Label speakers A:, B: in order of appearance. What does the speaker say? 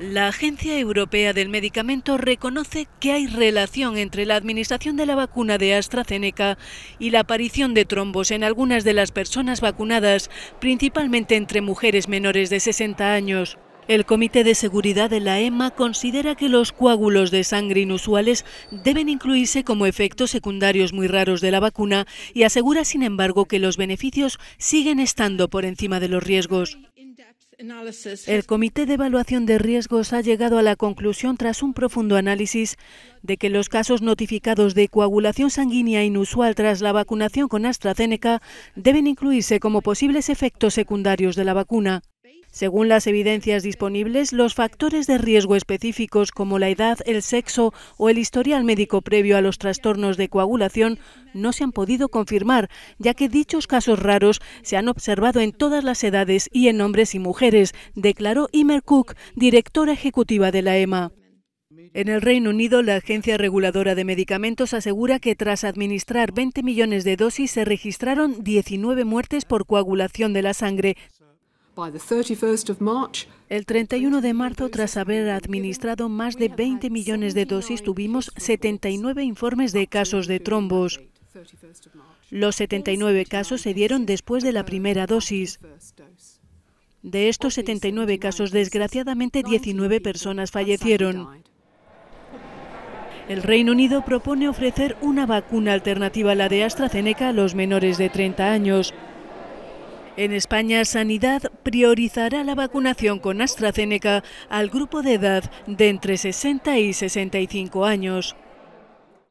A: La Agencia Europea del Medicamento reconoce que hay relación entre la administración de la vacuna de AstraZeneca y la aparición de trombos en algunas de las personas vacunadas, principalmente entre mujeres menores de 60 años. El Comité de Seguridad de la EMA considera que los coágulos de sangre inusuales deben incluirse como efectos secundarios muy raros de la vacuna y asegura, sin embargo, que los beneficios siguen estando por encima de los riesgos. El Comité de Evaluación de Riesgos ha llegado a la conclusión tras un profundo análisis de que los casos notificados de coagulación sanguínea inusual tras la vacunación con AstraZeneca deben incluirse como posibles efectos secundarios de la vacuna. Según las evidencias disponibles, los factores de riesgo específicos como la edad, el sexo o el historial médico previo a los trastornos de coagulación no se han podido confirmar, ya que dichos casos raros se han observado en todas las edades y en hombres y mujeres, declaró Imer Cook, directora ejecutiva de la EMA. En el Reino Unido, la Agencia Reguladora de Medicamentos asegura que tras administrar 20 millones de dosis se registraron 19 muertes por coagulación de la sangre, el 31 de marzo, tras haber administrado más de 20 millones de dosis, tuvimos 79 informes de casos de trombos. Los 79 casos se dieron después de la primera dosis. De estos 79 casos, desgraciadamente 19 personas fallecieron. El Reino Unido propone ofrecer una vacuna alternativa a la de AstraZeneca a los menores de 30 años. En España, Sanidad priorizará la vacunación con AstraZeneca al grupo de edad de entre 60 y 65 años.